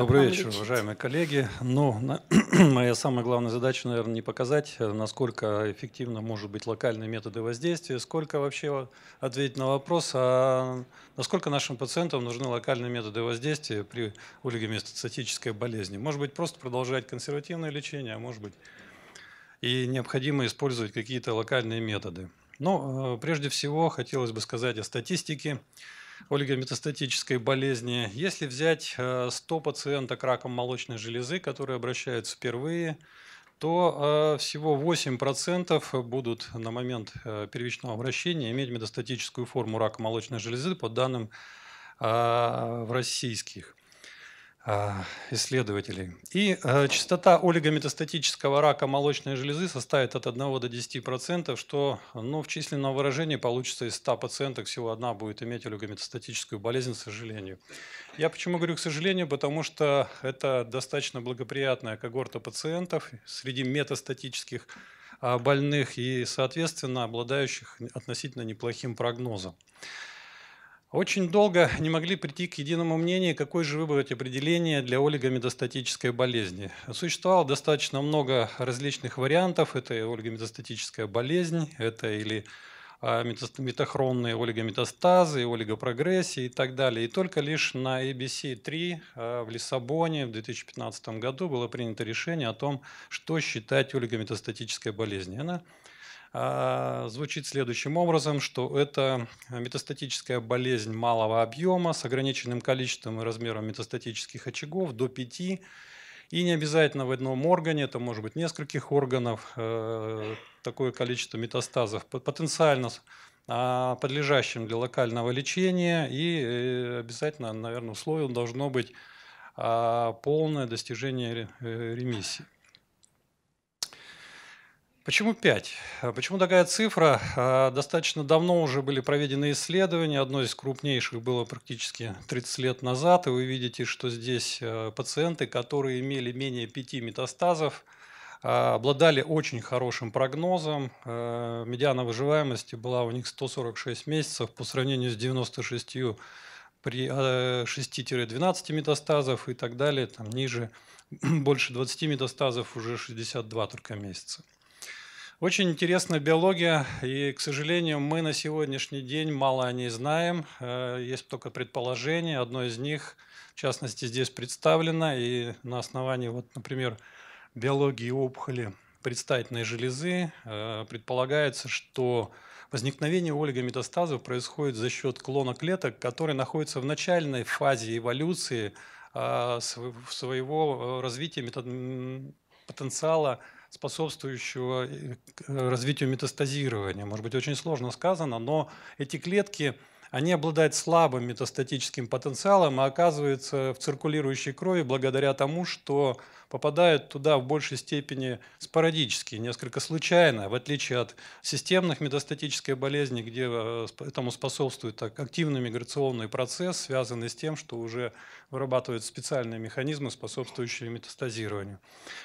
Добрый вечер, лечить? уважаемые коллеги. Ну, на... моя самая главная задача, наверное, не показать, э, насколько эффективно может быть локальные методы воздействия, сколько вообще ответить на вопрос, а насколько нашим пациентам нужны локальные методы воздействия при улигомиоцитической болезни. Может быть, просто продолжать консервативное лечение, а может быть, и необходимо использовать какие-то локальные методы. Но э, прежде всего хотелось бы сказать о статистике олигометастатической болезни. Если взять 100 э, пациенток раком молочной железы, которые обращаются впервые, то э, всего 8% будут на момент э, первичного обращения иметь метастатическую форму рака молочной железы по данным в российских. А, исследователей. И а, частота олигометастатического рака молочной железы составит от 1 до 10%, что ну, в численном выражении получится из 100 пациенток всего одна будет иметь олигометастатическую болезнь, к сожалению. Я почему говорю «к сожалению», потому что это достаточно благоприятная когорта пациентов среди метастатических а, больных и, соответственно, обладающих относительно неплохим прогнозом. Очень долго не могли прийти к единому мнению, какой же выбрать определение для олигомедостатической болезни. Существовало достаточно много различных вариантов. Это и олигомедостатическая болезнь, это или а, метахронные олигометастазы, олигопрогрессии и так далее. И только лишь на ABC3 а а, в Лиссабоне в 2015 году было принято решение о том, что считать олигометастатической болезнью. Она а, звучит следующим образом, что это метастатическая болезнь малого объема с ограниченным количеством и размером метастатических очагов до 5 и не обязательно в одном органе, это может быть нескольких органов, э, такое количество метастазов потенциально а, подлежащим для локального лечения и э, обязательно, наверное, условием должно быть а, полное достижение э, ремиссии. Почему 5? А почему такая цифра? А, достаточно давно уже были проведены исследования. Одно из крупнейших было практически 30 лет назад. И вы видите, что здесь э, пациенты, которые имели менее 5 метастазов, а, обладали очень хорошим прогнозом. Э, медиана выживаемости была у них 146 месяцев по сравнению с 96 при 6-12 э, метастазов и так далее. Там ниже, больше 20 метастазов уже 62 только месяца. Очень интересна биология, и, к сожалению, мы на сегодняшний день мало о ней знаем. Э, есть только предположения. Одно из них, в частности, здесь представлено, и на основании, вот, например, биологии опухоли предстательной железы э, предполагается, что возникновение олигометастазов происходит за счет клона клеток, которые находятся в начальной фазе эволюции а, своего э, развития потенциала способствующего э, э, развитию метастазирования. Может быть, очень сложно сказано, но эти клетки они обладают слабым метастатическим потенциалом и а оказываются в циркулирующей крови благодаря тому, что попадают туда в большей степени спорадически, несколько случайно, в отличие от системных метастатической болезни, где э, этому способствует активный миграционный процесс, связанный с тем, что уже вырабатывают специальные механизмы, способствующие метастазированию.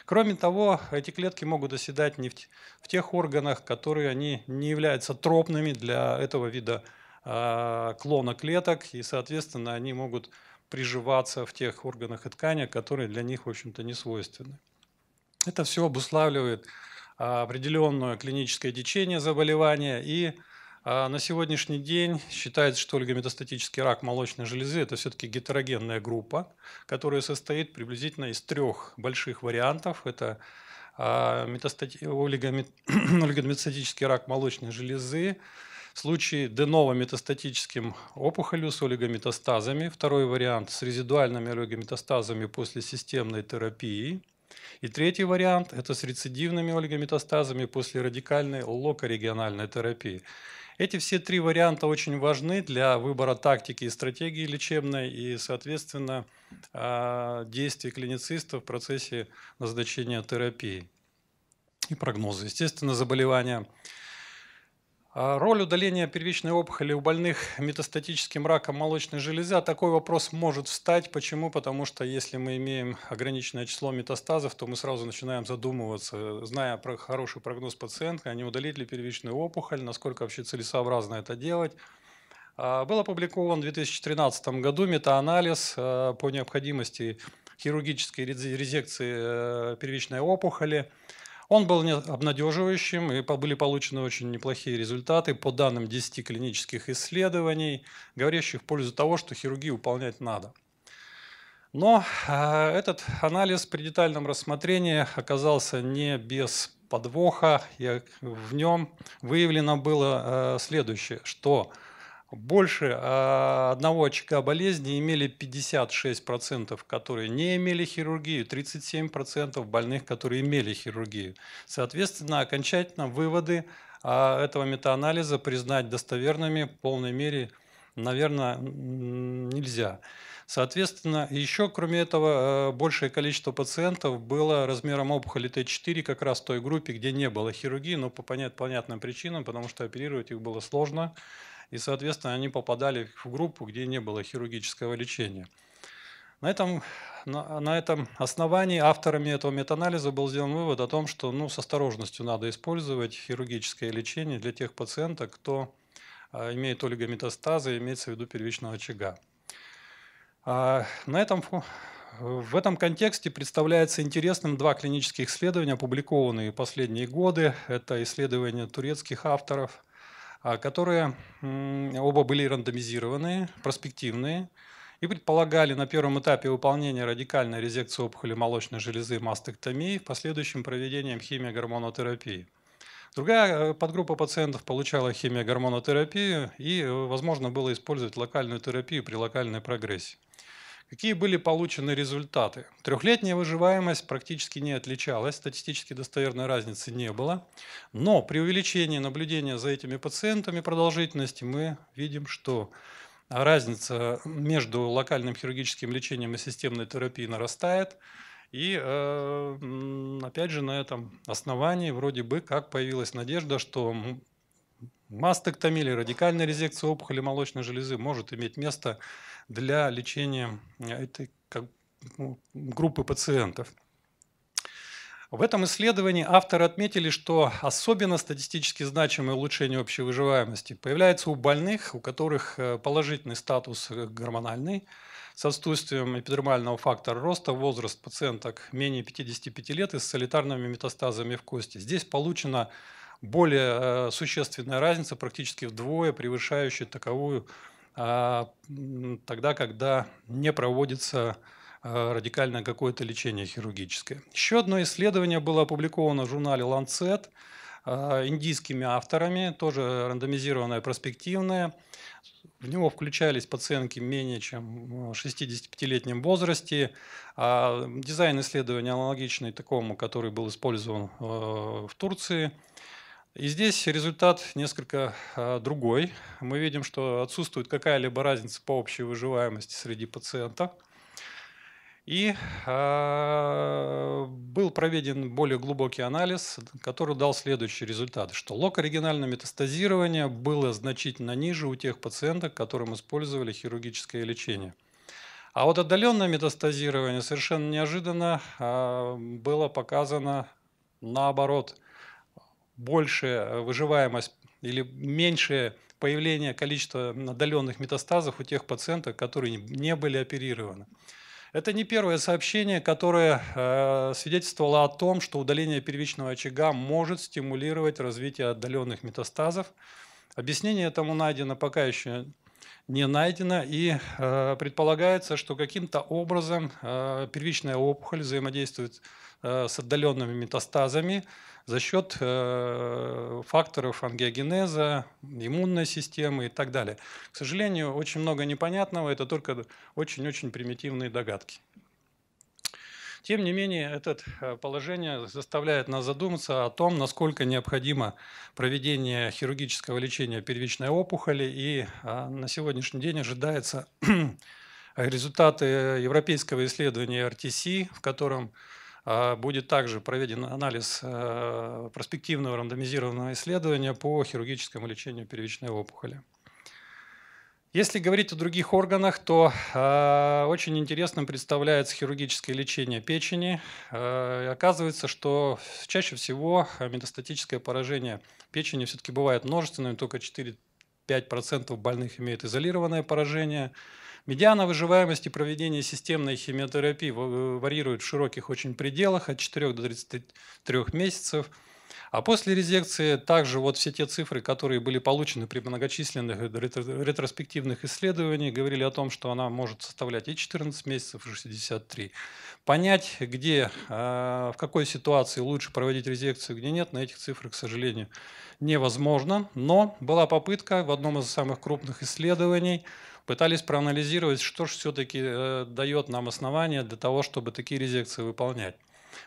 Кроме того, эти клетки могут оседать не в тех органах, которые они не являются тропными для этого вида а, клона клеток, и, соответственно, они могут приживаться в тех органах и тканях, которые для них, в общем-то, не свойственны. Это все обуславливает а, определенное клиническое течение заболевания и а, на сегодняшний день считается, что олигометастатический рак молочной железы – это все-таки гетерогенная группа, которая состоит приблизительно из трех больших вариантов. Это метастати... олигомет... олигометастатический рак молочной железы, случае деново-метастатическим опухолью с олигометастазами, второй вариант с резидуальными олигометастазами после системной терапии, и третий вариант – это с рецидивными олигометастазами после радикальной локорегиональной терапии. Эти все три варианта очень важны для выбора тактики и стратегии лечебной и, соответственно, а, действий клиницистов в процессе назначения терапии и прогноза. Естественно, заболевания а роль удаления первичной опухоли у больных метастатическим раком молочной железы, а такой вопрос может встать. Почему? Потому что если мы имеем ограниченное число метастазов, то мы сразу начинаем задумываться, зная про хороший прогноз пациентка, а не удалить ли первичную опухоль, насколько вообще целесообразно это делать. А, был опубликован в 2013 году метаанализ э, по необходимости хирургической резекции э, первичной опухоли. Он был обнадеживающим, и были получены очень неплохие результаты по данным 10 клинических исследований, говорящих в пользу того, что хирургию выполнять надо. Но э, этот анализ при детальном рассмотрении оказался не без подвоха. Э, в нем выявлено было э, следующее, что больше а одного очага болезни имели 56%, которые не имели хирургию, 37% больных, которые имели хирургию. Соответственно, окончательно выводы а, этого метаанализа признать достоверными в полной мере, наверное, нельзя. Соответственно, еще кроме этого, э, большее количество пациентов было размером опухоли Т4 как раз в той группе, где не было хирургии, но по понятным причинам, потому что оперировать их было сложно и, соответственно, они попадали в группу, где не было хирургического лечения. На этом, на, на этом основании авторами этого метанализа был сделан вывод о том, что ну, с осторожностью надо использовать хирургическое лечение для тех пациентов, кто а, имеет олигометастазы, имеется в виду первичного очага. А, на этом, в этом контексте представляется интересным два клинических исследования, опубликованные последние годы. Это исследования турецких авторов – а, которые оба были рандомизированные проспективные, и предполагали на первом этапе выполнения радикальной резекции опухоли молочной железы мастектомии, в последующем проведением химиогормонотерапии. Другая э, подгруппа пациентов получала химиогормонотерапию, и э, возможно было использовать локальную терапию при локальной прогрессии. Какие были получены результаты? Трехлетняя выживаемость практически не отличалась, статистически достоверной разницы не было. Но при увеличении наблюдения за этими пациентами продолжительности мы видим, что разница между локальным хирургическим лечением и системной терапией нарастает. И э, опять же на этом основании вроде бы как появилась надежда, что мастектомия или радикальная резекция опухоли молочной железы может иметь место для лечения э, этой как, ну, группы пациентов. В этом исследовании авторы отметили, что особенно статистически значимое улучшение общей выживаемости появляется у больных, у которых э, положительный статус э, гормональный, с отсутствием эпидермального фактора роста, возраст пациенток менее 55 лет и с солитарными метастазами в кости. Здесь получена более существенная разница, практически вдвое превышающая таковую а, тогда, когда не проводится а, радикальное какое-то лечение хирургическое. Еще одно исследование было опубликовано в журнале Lancet а, индийскими авторами, тоже рандомизированное, проспективное. В него включались пациентки менее чем в 65-летнем возрасте. Дизайн исследования аналогичный такому, который был использован в Турции – и здесь результат несколько а, другой. Мы видим, что отсутствует какая-либо разница по общей выживаемости среди пациента. И а, был проведен более глубокий анализ, который дал следующие результаты, что лок метастазирование было значительно ниже у тех пациентов, которым использовали хирургическое лечение. А вот отдаленное метастазирование совершенно неожиданно а, было показано наоборот – большая э, выживаемость или меньшее появление количества отдаленных метастазов у тех пациентов, которые не были оперированы. Это не первое сообщение, которое э, свидетельствовало о том, что удаление первичного очага может стимулировать развитие отдаленных метастазов. Объяснение этому найдено пока еще не найдено, и э, предполагается, что каким-то образом э, первичная опухоль взаимодействует э, с отдаленными метастазами, за счет э, факторов ангиогенеза, иммунной системы и так далее. К сожалению, очень много непонятного, это только очень-очень примитивные догадки. Тем не менее, это э, положение заставляет нас задуматься о том, насколько необходимо проведение хирургического лечения первичной опухоли. И а, на сегодняшний день ожидается результаты европейского исследования RTC, в котором а, будет также проведен анализ э, проспективного рандомизированного исследования по хирургическому лечению первичной опухоли. Если говорить о других органах, то э, очень интересным представляется хирургическое лечение печени. Э, оказывается, что чаще всего э, метастатическое поражение печени все-таки бывает множественным, только 4, 5% больных имеют изолированное поражение. Медиана выживаемости проведения системной химиотерапии э, варьирует в широких очень пределах от 4 до 33 месяцев – а после резекции также вот все те цифры, которые были получены при многочисленных ретроспективных исследованиях, говорили о том, что она может составлять и 14 месяцев, и 63. Понять, где, а, в какой ситуации лучше проводить резекцию, где нет, на этих цифрах, к сожалению, невозможно. Но была попытка в одном из самых крупных исследований пытались проанализировать, что же все-таки э, дает нам основания для того, чтобы такие резекции выполнять.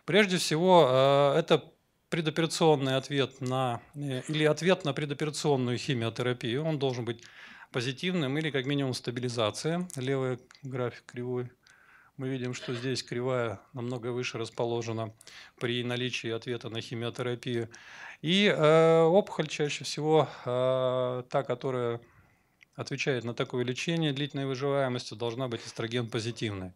Прежде всего, э, это предоперационный ответ на, э, или ответ на предоперационную химиотерапию, он должен быть позитивным или как минимум стабилизация. Левый график кривой. Мы видим, что здесь кривая намного выше расположена при наличии ответа на химиотерапию. И э, опухоль чаще всего э, та, которая отвечает на такое лечение длительной выживаемости, должна быть эстроген позитивной.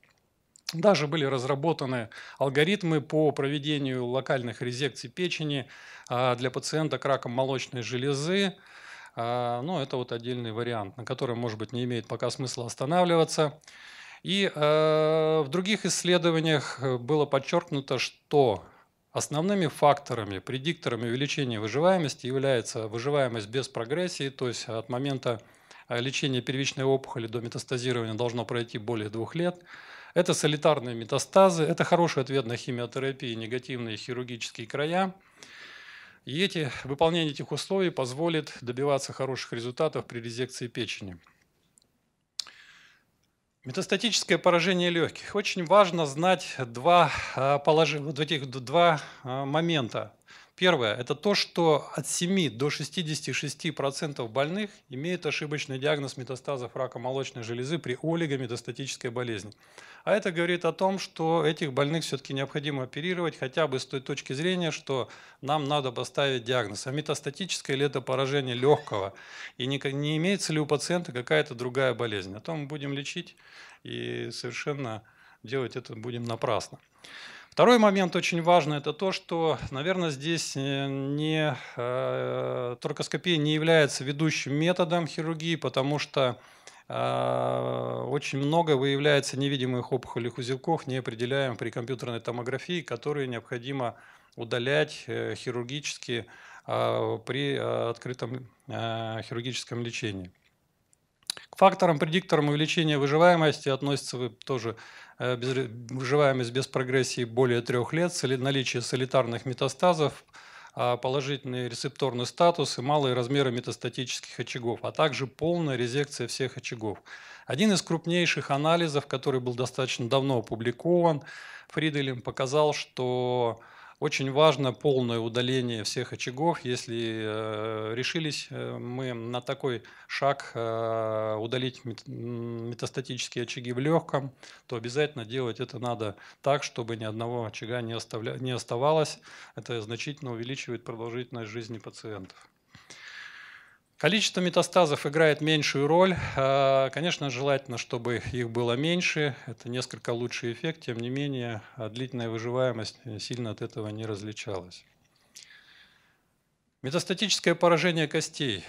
Даже были разработаны алгоритмы по проведению локальных резекций печени а, для пациента к раком молочной железы. А, Но ну, это вот отдельный вариант, на котором, может быть, не имеет пока смысла останавливаться. И а, в других исследованиях э, было подчеркнуто, что Основными факторами, предикторами увеличения выживаемости является выживаемость без прогрессии, то есть от момента лечения первичной опухоли до метастазирования должно пройти более двух лет – это солитарные метастазы, это хороший ответ на химиотерапию, негативные хирургические края. И эти, выполнение этих условий позволит добиваться хороших результатов при резекции печени. Метастатическое поражение легких. Очень важно знать два, а, положи, вот этих два а, момента. Первое – это то, что от 7 до 66% больных имеют ошибочный диагноз метастазов рака молочной железы при олигомедастатической болезни. А это говорит о том, что этих больных все-таки необходимо оперировать хотя бы с той точки зрения, что нам надо поставить диагноз. А метастатическое ли это поражение легкого? И не, не имеется ли у пациента какая-то другая болезнь? А то мы будем лечить и совершенно делать это будем напрасно. Второй момент очень важный – это то, что, наверное, здесь э, не, э, торкоскопия не является ведущим методом хирургии, потому что э, очень много выявляется невидимых опухолей узелков, не определяем при компьютерной томографии, которые необходимо удалять э, хирургически э, при э, открытом хирургическом лечении фактором, предиктором увеличения выживаемости относится тоже э, выживаемость без прогрессии более трех лет, наличие солитарных метастазов, а, положительный рецепторный статус и малые размеры метастатических очагов, а также полная резекция всех очагов. Один из крупнейших анализов, который был достаточно давно опубликован Фриделем, показал, что очень важно полное удаление всех очагов. Если э, решились э, мы на такой шаг э, удалить метастатические очаги в легком, то обязательно делать это надо так, чтобы ни одного очага не, оставля... не оставалось. Это значительно увеличивает продолжительность жизни пациентов. Количество метастазов играет меньшую роль. А, конечно, желательно, чтобы их было меньше. Это несколько лучший эффект. Тем не менее, а, длительная выживаемость э, сильно от этого не различалась. Метастатическое поражение костей.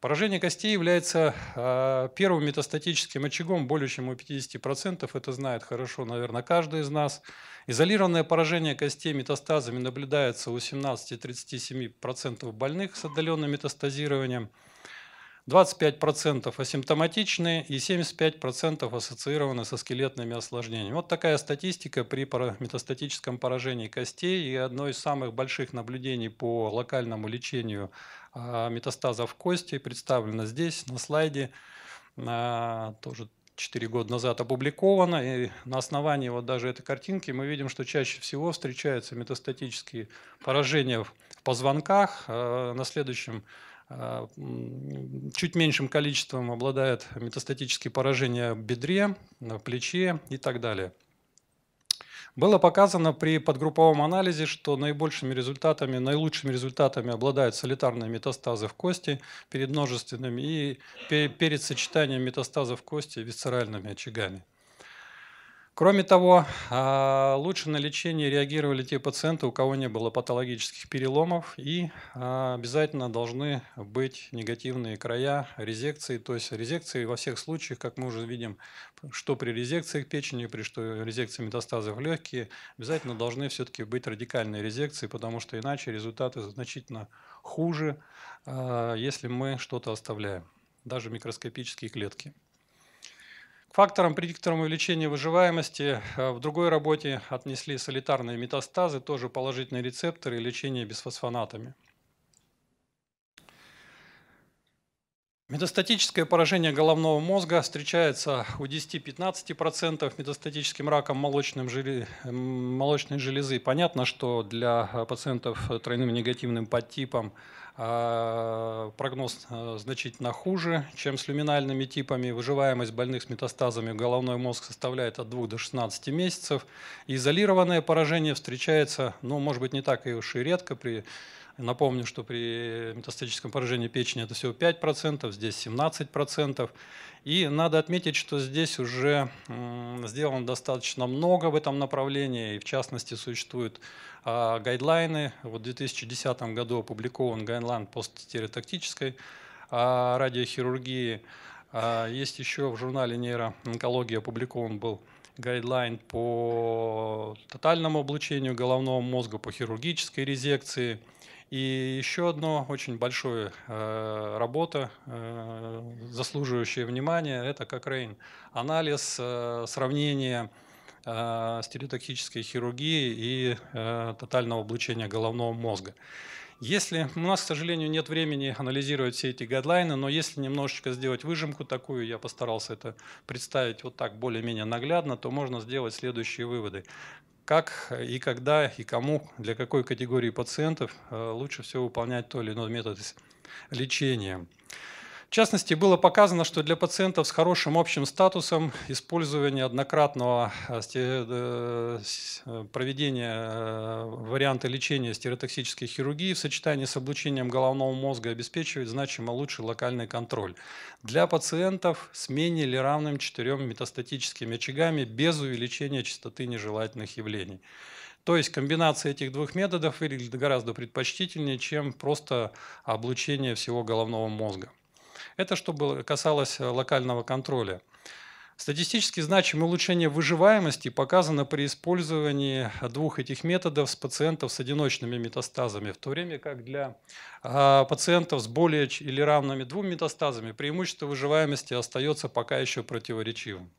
Поражение костей является а, первым метастатическим очагом, более чем у 50%, это знает хорошо, наверное, каждый из нас. Изолированное поражение костей метастазами наблюдается у 17-37% больных с отдаленным метастазированием – 25% асимптоматичные и 75% ассоциированы со скелетными осложнениями. Вот такая статистика при метастатическом поражении костей. И одно из самых больших наблюдений по локальному лечению а, метастазов кости представлено здесь, на слайде. А, тоже 4 года назад опубликовано. И на основании вот даже этой картинки мы видим, что чаще всего встречаются метастатические поражения в позвонках. А, на следующем а, чуть меньшим количеством обладают метастатические поражения в бедре, в плече и так далее. Было показано при подгрупповом анализе, что наибольшими результатами, наилучшими результатами обладают солитарные метастазы в кости перед множественными и перед сочетанием метастазов в кости висцеральными очагами. Кроме того, а, лучше на лечение реагировали те пациенты, у кого не было патологических переломов, и а, обязательно должны быть негативные края резекции. То есть резекции во всех случаях, как мы уже видим, что при резекциях печени, при что резекции метастазов легкие, обязательно должны все-таки быть радикальные резекции, потому что иначе результаты значительно хуже, а, если мы что-то оставляем, даже микроскопические клетки. К факторам, предикторам увеличения выживаемости э, в другой работе отнесли солитарные метастазы, тоже положительные рецепторы и лечение бисфосфонатами. Метастатическое поражение головного мозга встречается у 10-15% метастатическим раком молочной железы. Понятно, что для э, пациентов э, тройным негативным подтипом а, прогноз э, значительно хуже, чем с люминальными типами. Выживаемость больных с метастазами в головной мозг составляет от 2 до 16 месяцев. Изолированное поражение встречается, ну, может быть, не так и уж и редко при Напомню, что при метастатическом поражении печени это всего 5%, здесь 17%. И надо отметить, что здесь уже сделано достаточно много в этом направлении, и в частности существуют а, гайдлайны. Вот в 2010 году опубликован гайдлайн по а, радиохирургии. А, есть еще в журнале «Нейроонкология» опубликован был гайдлайн по тотальному облучению головного мозга, по хирургической резекции. И еще одно очень большое э, работа, э, заслуживающая внимания, это Кокрейн. Анализ э, сравнения э, стереотоксической хирургии и э, тотального облучения головного мозга. Если у нас, к сожалению, нет времени анализировать все эти гайдлайны, но если немножечко сделать выжимку такую, я постарался это представить вот так более-менее наглядно, то можно сделать следующие выводы как и когда и кому, для какой категории пациентов э, лучше всего выполнять то или иной метод лечения. В частности, было показано, что для пациентов с хорошим общим статусом использование однократного э, э, э, проведения варианта лечения стереотоксической хирургии в сочетании с облучением головного мозга обеспечивает значимо лучший локальный контроль. Для пациентов с менее или равным четырем метастатическими очагами без увеличения частоты нежелательных явлений. То есть комбинация этих двух методов выглядит гораздо предпочтительнее, чем просто облучение всего головного мозга. Это что было, касалось э, локального контроля. Статистически значимое улучшение выживаемости показано при использовании двух этих методов с пациентов с одиночными метастазами, в то время как для а, пациентов с более или равными двум метастазами преимущество выживаемости остается пока еще противоречивым.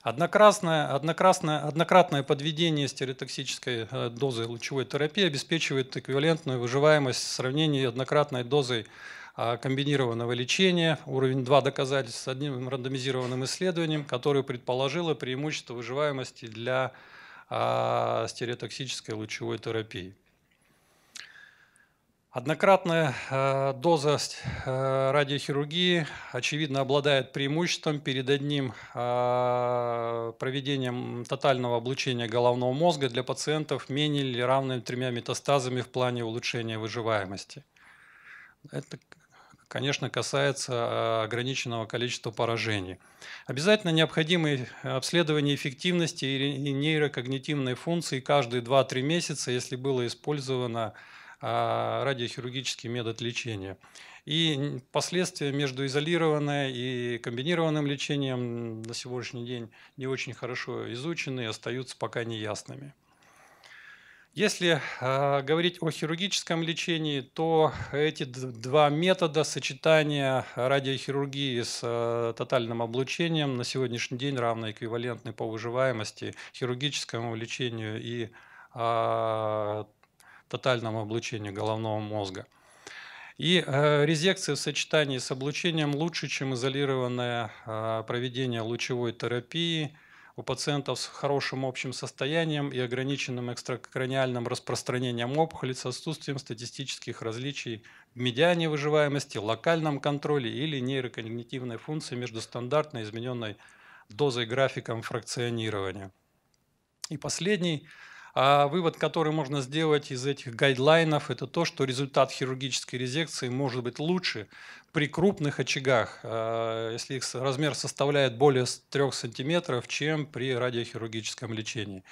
Однократное, однократное, однократное подведение стереотоксической э, дозы лучевой терапии обеспечивает эквивалентную выживаемость в сравнении с однократной дозой а, комбинированного лечения, уровень 2 доказательств с одним рандомизированным исследованием, которое предположило преимущество выживаемости для а, стереотоксической лучевой терапии. Однократная а, доза радиохирургии, очевидно, обладает преимуществом перед одним проведением тотального облучения головного мозга для пациентов менее или равным тремя метастазами в плане улучшения выживаемости. Это конечно, касается а, ограниченного количества поражений. Обязательно необходимы обследование эффективности и нейрокогнитивной функции каждые 2-3 месяца, если было использовано а, радиохирургический метод лечения. И последствия между изолированное и комбинированным лечением на сегодняшний день не очень хорошо изучены и остаются пока неясными. Если э, говорить о хирургическом лечении, то эти два метода сочетания радиохирургии с э, тотальным облучением на сегодняшний день равны эквивалентны по выживаемости хирургическому лечению и э, тотальному облучению головного мозга. И э, резекция в сочетании с облучением лучше, чем изолированное э, проведение лучевой терапии – у пациентов с хорошим общим состоянием и ограниченным экстракраниальным распространением опухоли с отсутствием статистических различий в медиане выживаемости, локальном контроле или нейрокогнитивной функции между стандартной измененной дозой графиком фракционирования. И последний – а вывод, который можно сделать из этих гайдлайнов, это то, что результат хирургической резекции может быть лучше при крупных очагах, а, если их размер составляет более 3 см, чем при радиохирургическом лечении.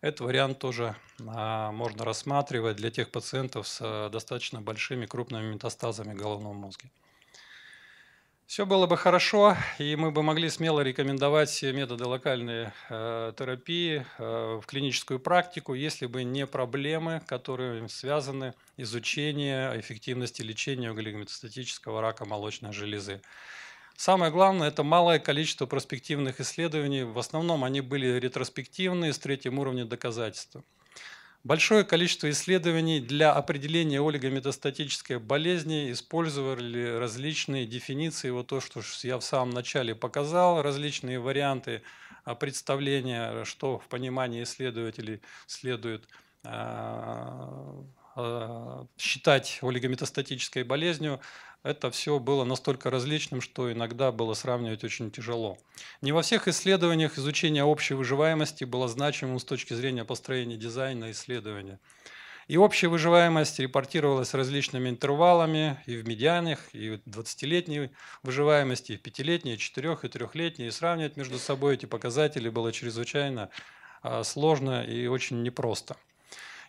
Этот вариант тоже а, можно рассматривать для тех пациентов с а, достаточно большими крупными метастазами головного мозга все было бы хорошо, и мы бы могли смело рекомендовать методы локальной э, терапии э, в клиническую практику, если бы не проблемы, которые связаны изучение эффективности лечения глигомитостатического рака молочной железы. Самое главное – это малое количество проспективных исследований. В основном они были ретроспективные с третьим уровнем доказательства. Большое количество исследований для определения олигометастатической болезни использовали различные дефиниции, вот то, что я в самом начале показал, различные варианты а, представления, что в понимании исследователей следует а, Э, считать олигометастатической болезнью, это все было настолько различным, что иногда было сравнивать очень тяжело. Не во всех исследованиях изучение общей выживаемости было значимым с точки зрения построения дизайна исследования. И общая выживаемость репортировалась различными интервалами и в медианах, и 20-летней выживаемости, и в 5-летней, и 4- и 3-летней. И сравнивать между собой эти показатели было чрезвычайно э, сложно и очень непросто.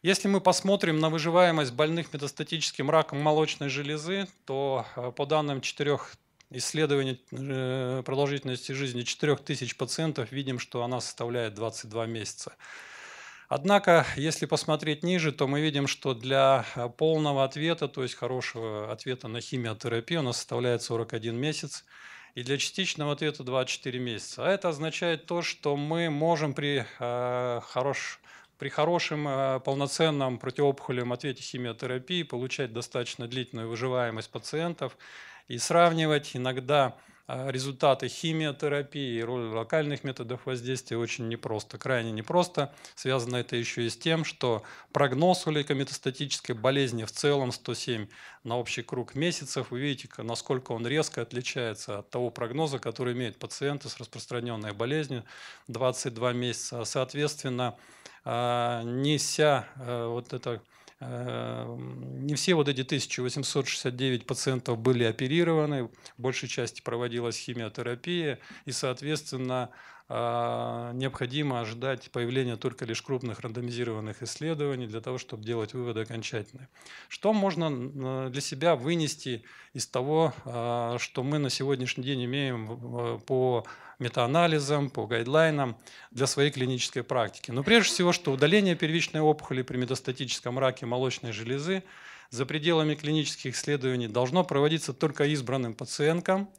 Если мы посмотрим на выживаемость больных метастатическим раком молочной железы, то э, по данным четырех исследований э, продолжительности жизни 4000 пациентов видим, что она составляет 22 месяца. Однако, если посмотреть ниже, то мы видим, что для э, полного ответа, то есть хорошего ответа на химиотерапию, у нас составляет 41 месяц, и для частичного ответа 24 месяца. А это означает то, что мы можем при э, хорошем при хорошем э, полноценном противоопухолевом ответе химиотерапии получать достаточно длительную выживаемость пациентов и сравнивать иногда а, результаты химиотерапии и роль локальных методов воздействия очень непросто, крайне непросто. Связано это еще и с тем, что прогноз у лейкометастатической болезни в целом 107 на общий круг месяцев, вы видите, насколько он резко отличается от того прогноза, который имеют пациенты с распространенной болезнью 22 месяца. Соответственно, а, неся э, вот это Эм, не все вот эти 1869 пациентов были оперированы, в большей части проводилась химиотерапия, и, соответственно, а, необходимо ожидать появления только лишь крупных рандомизированных исследований для того, чтобы делать выводы окончательные. Что можно для себя вынести из того, а, что мы на сегодняшний день имеем по метаанализам, по гайдлайнам для своей клинической практики? Но ну, прежде всего, что удаление первичной опухоли при метастатическом раке молочной железы за пределами клинических исследований должно проводиться только избранным пациенткам,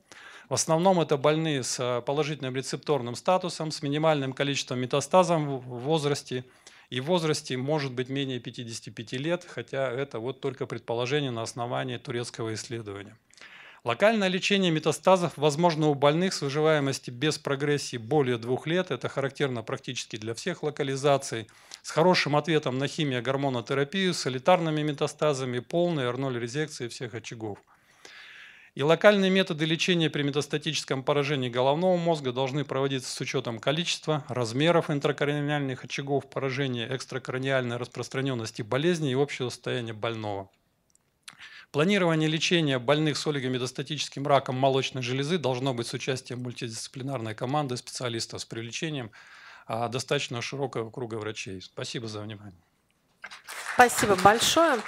в основном это больные с э, положительным рецепторным статусом, с минимальным количеством метастазов в возрасте. И в возрасте может быть менее 55 лет, хотя это вот только предположение на основании турецкого исследования. Локальное лечение метастазов возможно у больных с выживаемостью без прогрессии более двух лет. Это характерно практически для всех локализаций. С хорошим ответом на химиогормонотерапию, солитарными метастазами, полной R0 резекции всех очагов. И локальные методы лечения при метастатическом поражении головного мозга должны проводиться с учетом количества, размеров интракорниальных очагов поражения, экстракорниальной распространенности болезни и общего состояния больного. Планирование лечения больных с олигометастатическим раком молочной железы должно быть с участием мультидисциплинарной команды специалистов с привлечением а, достаточно широкого круга врачей. Спасибо за внимание. Спасибо большое.